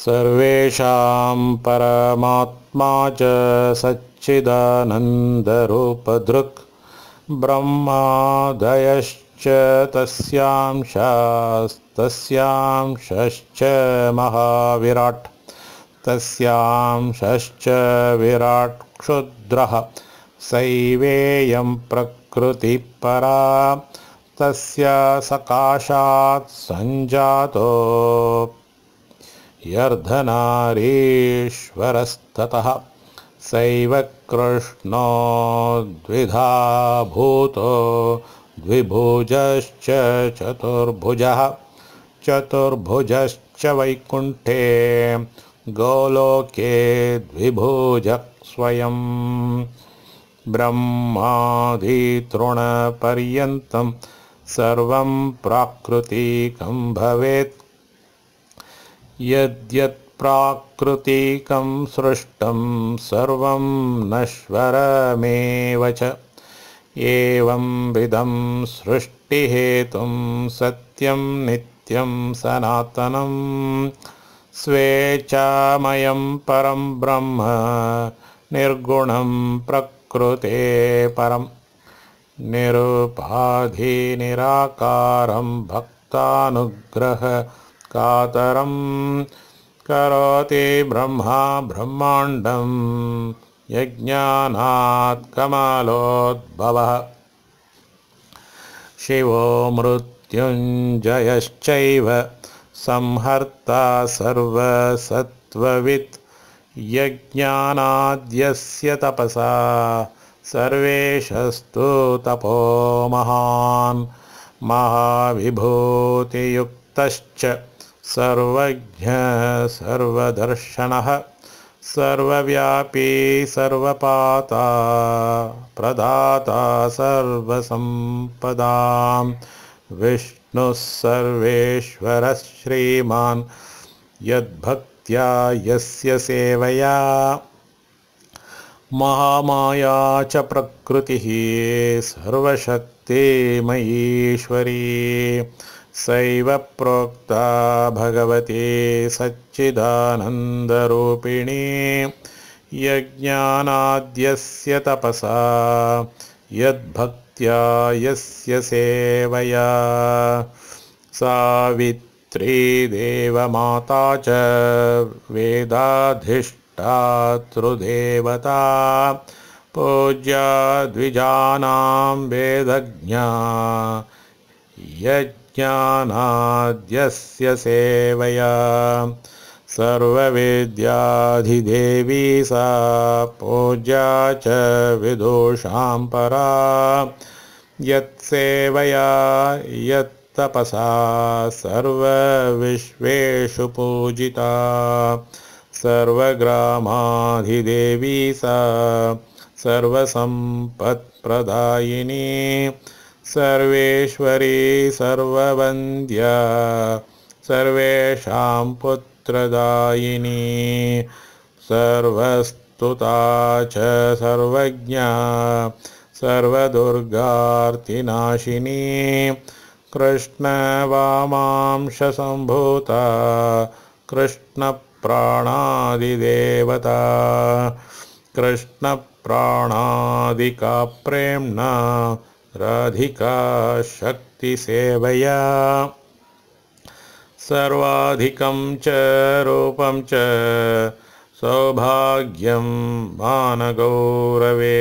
सर्वेषां परमात्मा च सच्चिदानन्दरूपदृक् ब्रह्मादयश्च तस्यां शास्तस्यां शश्च महाविराट् तस्यां शश्च विराट् क्षुद्रः सैवेयं प्रकृतिपरा तस्य सकाशात् सञ्जातो ह्यर्धनारीश्वरस्ततः सैव कृष्णो द्विधा भूतो द्विभुजश्च चतुर्भुजः चतुर्भुजश्च वैकुण्ठे गोलोके द्विभुजः स्वयं ब्रह्माधितृणपर्यन्तं सर्वं प्राकृतिकं भवेत् यद्यत् प्राकृतिकं सृष्टं सर्वं नश्वरमेव च एवंविधं सृष्टिहेतुं सत्यं नित्यं सनातनं स्वेचामयं परं ब्रह्म निर्गुणं प्रकृते परम् निरुपाधिनिराकारं भक्तानुग्रह कातरं करोति ब्रह्मा ब्रह्माण्डं यज्ञानात् कमलोद्भवः शिवो मृत्युञ्जयश्चैव संहर्ता सर्वसत्त्ववित् यज्ञानाद्यस्य तपसा सर्वेशस्तु तपो महान् महाविभूतियुक्तश्च सर्वज्ञ सर्वदर्शनः सर्वव्यापी सर्वपाता प्रदाता सर्वसम्पदां विष्णुः सर्वेश्वरः श्रीमान् यद्भक्त्या यस्य सेवया महामाया च प्रकृतिः सर्वशक्तिमयीश्वरी सैव प्रोक्ता भगवती सच्चिदानन्दरूपिणी यज्ञानाद्यस्य तपसा यद्भक्त्या यस्य सेवया सावित्री देवमाता च वेदाधिष्ठातृदेवता पूज्या द्विजानां वेदज्ञा यज् ज्ञानाद्यस्य सेवया सर्वविद्याधिदेवी सा पूजा च विदुषाम्परा यत्सेवया यत्तपसा सर्वविश्वेषु पूजिता सर्वग्रामाधिदेवी सा सर्वसम्पत्प्रदायिनी सर्वेश्वरी सर्ववन्द्या सर्वेषां पुत्रदायिनी सर्वस्तुता च सर्वज्ञा सर्वदुर्गार्तिनाशिनी कृष्णवामांशसम्भूता कृष्णप्राणादिदेवता कृष्णप्राणादिका प्रेम्णा राधिका शक्तिसेवया सर्वाधिकं च रूपं च सौभाग्यं मानगौरवे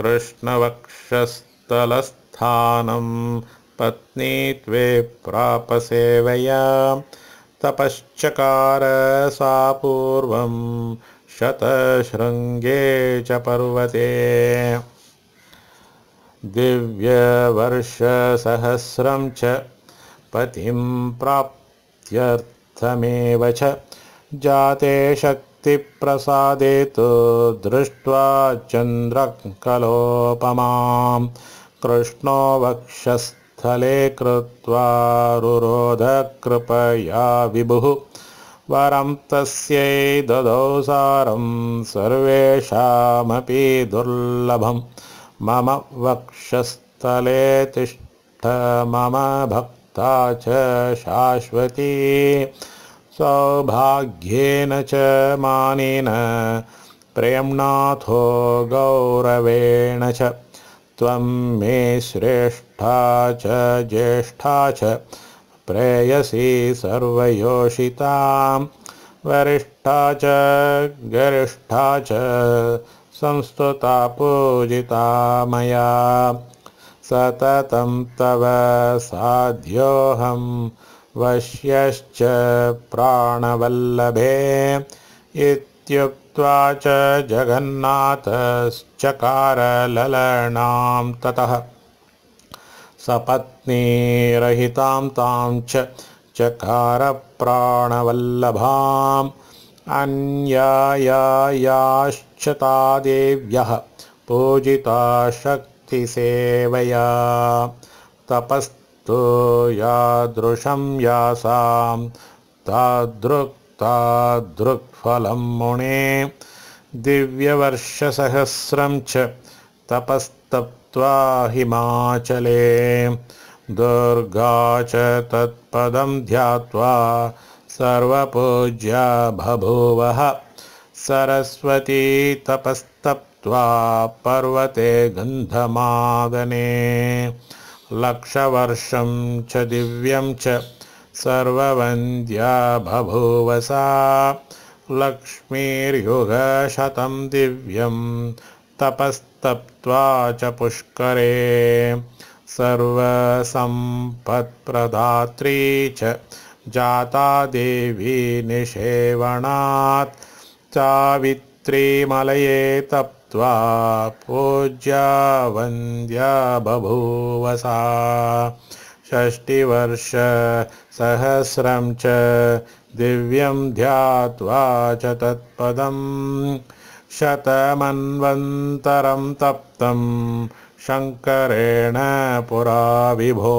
कृष्णवक्षस्थलस्थानं पत्नीत्वे प्रापसेवया सा पूर्वं शतशृङ्गे च पर्वते दिव्यवर्षसहस्रं च पतिं प्राप्त्यर्थमेव च जाते शक्तिप्रसादे तु दृष्ट्वा चन्द्रकलोपमां कृष्णो वक्षस्थले कृत्वा रुरोधकृपया विभुः वरं सारं सर्वेषामपि दुर्लभम् मम वक्षस्थले तिष्ठ मम भक्ता च शाश्वती सौभाग्येन च मानेन प्रेम्नाथो गौरवेण च त्वं मे श्रेष्ठा च ज्येष्ठा च प्रेयसी सर्वयोषितां वरिष्ठा च गरिष्ठा च पूजिता मया सततं तव साध्योऽहं वश्यश्च प्राणवल्लभे इत्युक्त्वा च जगन्नाथश्चकारलनां ततः सपत्नीरहितां तां च चकारप्राणवल्लभाम् अन्याया पूजिताशक्तिसेवया ता देव्यः पूजिता शक्तिसेवया तपस्तु यादृशं यासां तादृक्तादृक्फलं मुने दिव्यवर्षसहस्रं च तपस्तप्त्वा हिमाचले दुर्गा च तत्पदं ध्यात्वा सर्वपूज्या बभूवः सरस्वती तपस्तप्त्वा पर्वते गन्धमागने लक्षवर्षं च दिव्यं च सर्ववन्द्या भभूवसा लक्ष्मीर्युगशतं दिव्यं तपस्तप्त्वा च पुष्करे सर्वसंपत्प्रदात्री च जाता देवी निषेवणात् चावित्रीमलये तप्त्वा पूज्या वन्द्या बभूवसा षष्टिवर्षसहस्रं च दिव्यं ध्यात्वा च तत्पदं शतमन्वन्तरं तप्तं शङ्करेण पुरा विभो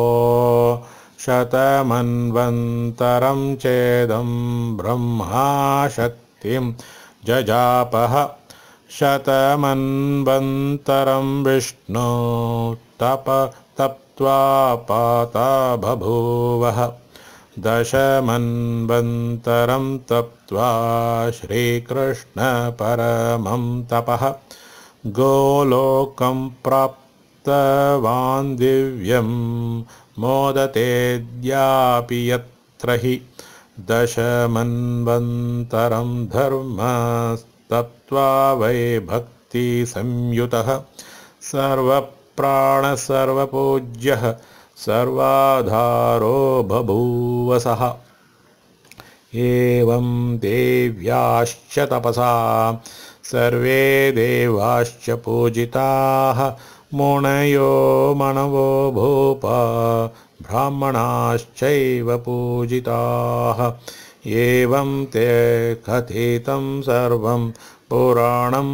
शतमन्वन्तरं चेदं ब्रह्माशक्तिं जजापः शतमन्वन्तरं विष्णो तप तप्त्वा पाता बभूवः दशमन्वन्तरं तप्त्वा श्रीकृष्णपरमं तपः गोलोकं प्राप्तवान् दिव्यम् मोदतेद्यापि यत्र हि दशमन्वन्तरं धर्मस्तप्त्वा वै भक्तिसंयुतः सर्वप्राणसर्वपूज्यः सर्वाधारो बभूवसः एवं देव्याश्च तपसा सर्वे देवाश्च पूजिताः मुणयो मनवो भूपा ब्राह्मणाश्चैव पूजिताः एवं ते कथितं सर्वं पुराणं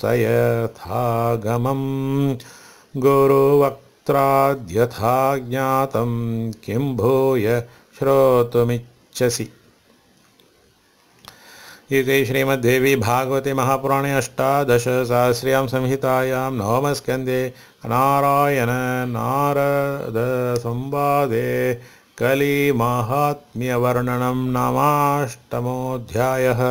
स यथागमं गुरुवक्त्राद्यथा ज्ञातं किं भूय श्रोतुमिच्छसि इति श्रीमद्देवी महापुराणे अष्टादशसहस्र्यां संहितायां नवमस्कन्दे नारायण नारदसंवादे कलिमाहात्म्यवर्णनं नामाष्टमोऽध्यायः